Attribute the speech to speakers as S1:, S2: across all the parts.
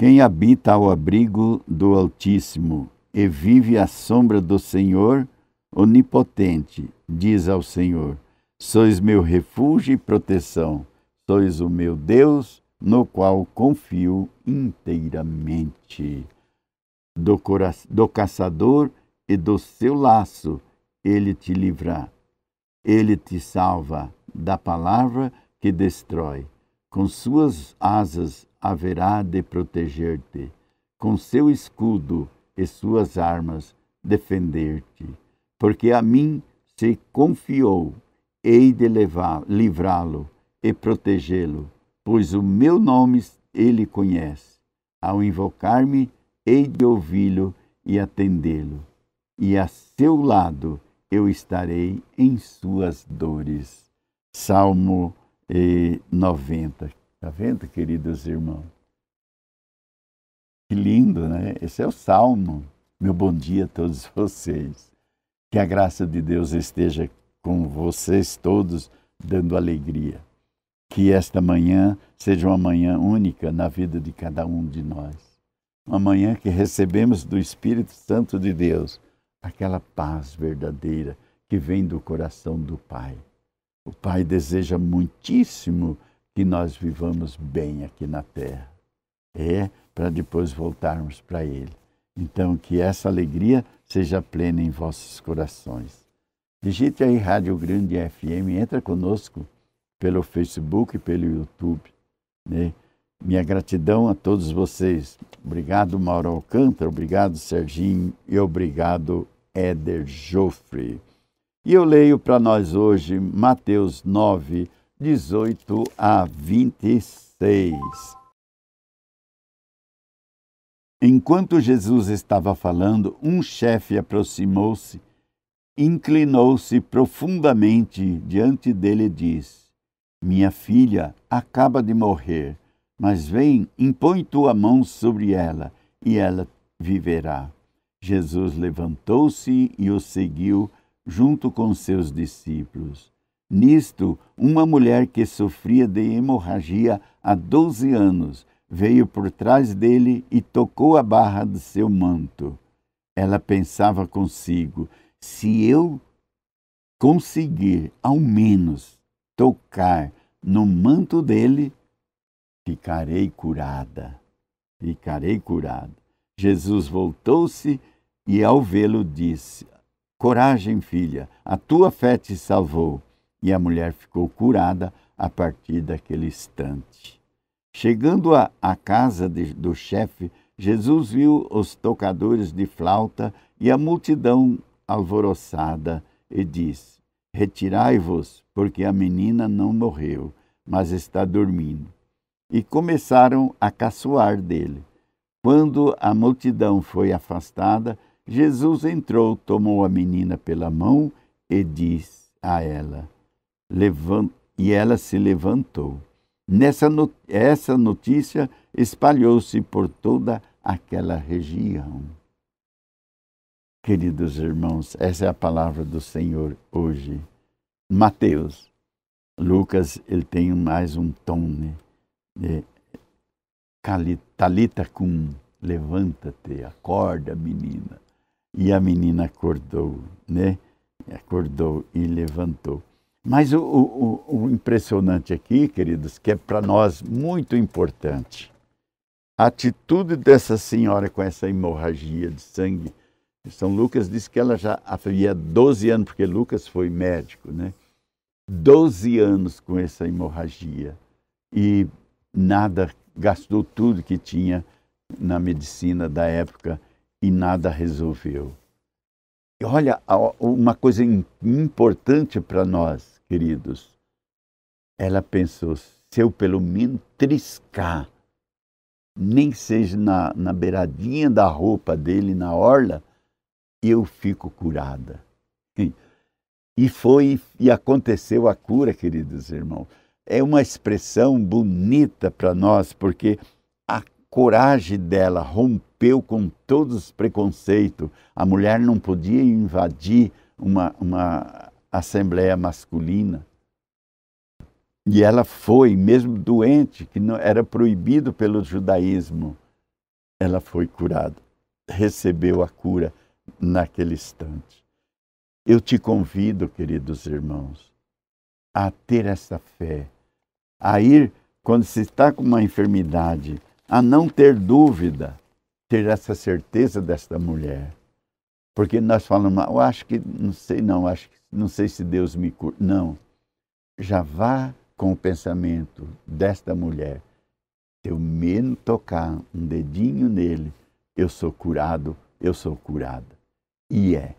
S1: Quem habita ao abrigo do Altíssimo e vive à sombra do Senhor, Onipotente, diz ao Senhor: Sois meu refúgio e proteção, sois o meu Deus, no qual confio inteiramente. Do, do caçador e do seu laço ele te livrará. Ele te salva da palavra que destrói. Com suas asas haverá de proteger-te, com seu escudo e suas armas defender-te. Porque a mim se confiou, hei de livrá-lo e protegê-lo, pois o meu nome ele conhece. Ao invocar-me, hei de ouvi-lo e atendê-lo, e a seu lado eu estarei em suas dores. Salmo 90. Eh, Está vendo, queridos irmãos? Que lindo, né? Esse é o salmo. Meu bom dia a todos vocês. Que a graça de Deus esteja com vocês todos, dando alegria. Que esta manhã seja uma manhã única na vida de cada um de nós. Uma manhã que recebemos do Espírito Santo de Deus aquela paz verdadeira que vem do coração do Pai. O Pai deseja muitíssimo que nós vivamos bem aqui na terra. É para depois voltarmos para Ele. Então, que essa alegria seja plena em vossos corações. Digite aí Rádio Grande FM, entra conosco pelo Facebook e pelo YouTube. Né? Minha gratidão a todos vocês. Obrigado, Mauro Alcântara, obrigado, Serginho, e obrigado, Éder Joffre. E eu leio para nós hoje Mateus 9, 18 a 26. Enquanto Jesus estava falando, um chefe aproximou-se, inclinou-se profundamente diante dele e disse: Minha filha acaba de morrer, mas vem, impõe tua mão sobre ela e ela viverá. Jesus levantou-se e o seguiu junto com seus discípulos. Nisto, uma mulher que sofria de hemorragia há 12 anos veio por trás dele e tocou a barra de seu manto. Ela pensava consigo: se eu conseguir ao menos tocar no manto dele, ficarei curada. Ficarei curada. Jesus voltou-se e, ao vê-lo, disse: Coragem, filha, a tua fé te salvou e a mulher ficou curada a partir daquele instante. Chegando à casa de, do chefe, Jesus viu os tocadores de flauta e a multidão alvoroçada e disse: Retirai-vos, porque a menina não morreu, mas está dormindo. E começaram a caçoar dele. Quando a multidão foi afastada, Jesus entrou, tomou a menina pela mão e disse a ela: levant... e ela se levantou. Nessa not... Essa notícia espalhou-se por toda aquela região. Queridos irmãos, essa é a palavra do Senhor hoje. Mateus, Lucas, ele tem mais um tom, né? É, Talita com levanta-te, acorda, menina. E a menina acordou, né? Acordou e levantou. Mas o, o, o impressionante aqui, queridos, que é para nós muito importante, a atitude dessa senhora com essa hemorragia de sangue. São Lucas disse que ela já havia 12 anos, porque Lucas foi médico, né? 12 anos com essa hemorragia e nada, gastou tudo que tinha na medicina da época e nada resolveu. E olha, uma coisa importante para nós, queridos. Ela pensou: se eu pelo menos triscar, nem seja na, na beiradinha da roupa dele, na orla, eu fico curada. E foi e aconteceu a cura, queridos irmãos. É uma expressão bonita para nós, porque a coragem dela rompeu rompeu com todos os preconceitos. A mulher não podia invadir uma, uma assembleia masculina. E ela foi, mesmo doente, que não, era proibido pelo judaísmo, ela foi curada. Recebeu a cura naquele instante. Eu te convido, queridos irmãos, a ter essa fé, a ir quando se está com uma enfermidade, a não ter dúvida, ter essa certeza desta mulher. Porque nós falamos, eu acho que, não sei não, acho que, não sei se Deus me cura. Não. Já vá com o pensamento desta mulher. Se eu menos tocar um dedinho nele, eu sou curado, eu sou curada. E é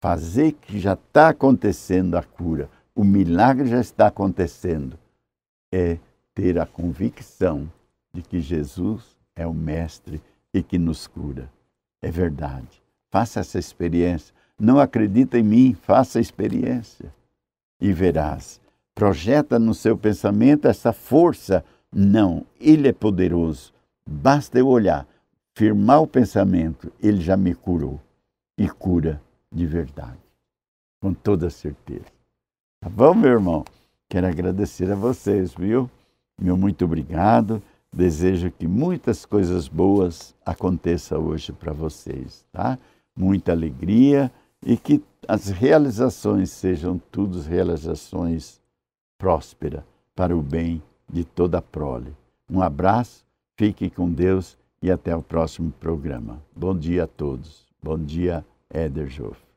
S1: fazer que já está acontecendo a cura, o milagre já está acontecendo, é ter a convicção de que Jesus é o Mestre e que nos cura. É verdade. Faça essa experiência. Não acredita em mim, faça a experiência. E verás. Projeta no seu pensamento essa força. Não, ele é poderoso. Basta eu olhar, firmar o pensamento, ele já me curou. E cura de verdade. Com toda certeza. Tá bom, meu irmão? Quero agradecer a vocês, viu? Meu muito obrigado. Desejo que muitas coisas boas aconteçam hoje para vocês, tá? Muita alegria e que as realizações sejam todas realizações prósperas para o bem de toda a prole. Um abraço, fique com Deus e até o próximo programa. Bom dia a todos. Bom dia, Ederjof.